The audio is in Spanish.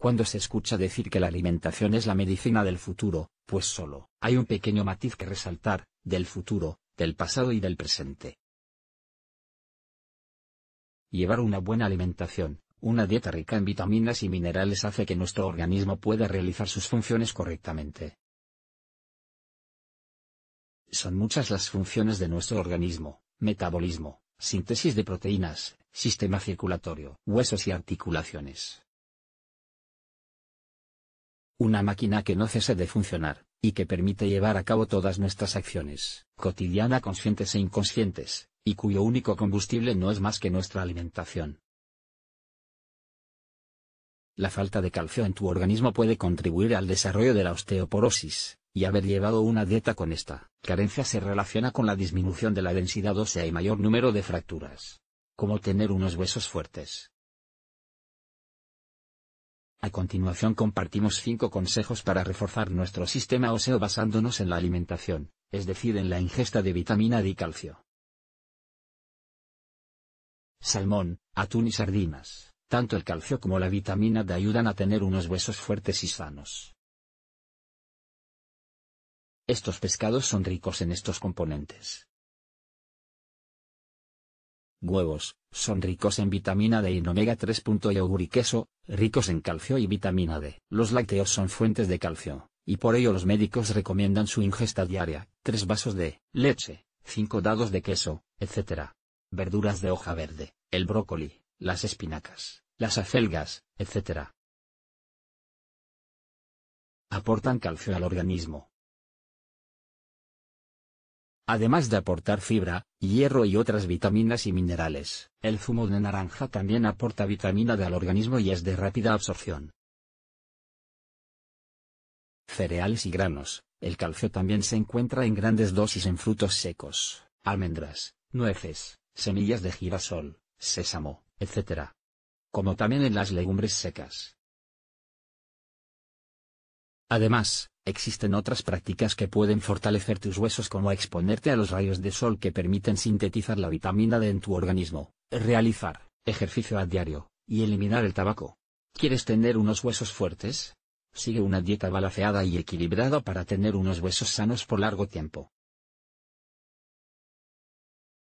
cuando se escucha decir que la alimentación es la medicina del futuro, pues solo hay un pequeño matiz que resaltar, del futuro, del pasado y del presente. Llevar una buena alimentación, una dieta rica en vitaminas y minerales hace que nuestro organismo pueda realizar sus funciones correctamente. Son muchas las funciones de nuestro organismo, metabolismo, síntesis de proteínas, sistema circulatorio, huesos y articulaciones una máquina que no cese de funcionar, y que permite llevar a cabo todas nuestras acciones, cotidiana conscientes e inconscientes, y cuyo único combustible no es más que nuestra alimentación. La falta de calcio en tu organismo puede contribuir al desarrollo de la osteoporosis, y haber llevado una dieta con esta carencia se relaciona con la disminución de la densidad ósea y mayor número de fracturas. Como tener unos huesos fuertes, a continuación compartimos 5 consejos para reforzar nuestro sistema óseo basándonos en la alimentación, es decir en la ingesta de vitamina D y calcio. Salmón, atún y sardinas. Tanto el calcio como la vitamina D ayudan a tener unos huesos fuertes y sanos. Estos pescados son ricos en estos componentes. Huevos, son ricos en vitamina D y en omega 3. Yogur y queso, ricos en calcio y vitamina D. Los lácteos son fuentes de calcio, y por ello los médicos recomiendan su ingesta diaria, 3 vasos de leche, 5 dados de queso, etc. Verduras de hoja verde, el brócoli, las espinacas, las acelgas, etc. Aportan calcio al organismo. Además de aportar fibra, hierro y otras vitaminas y minerales, el zumo de naranja también aporta vitamina D al organismo y es de rápida absorción. Cereales y granos. El calcio también se encuentra en grandes dosis en frutos secos, almendras, nueces, semillas de girasol, sésamo, etc. Como también en las legumbres secas. Además, Existen otras prácticas que pueden fortalecer tus huesos como exponerte a los rayos de sol que permiten sintetizar la vitamina D en tu organismo, realizar ejercicio a diario, y eliminar el tabaco. ¿Quieres tener unos huesos fuertes? Sigue una dieta balanceada y equilibrada para tener unos huesos sanos por largo tiempo.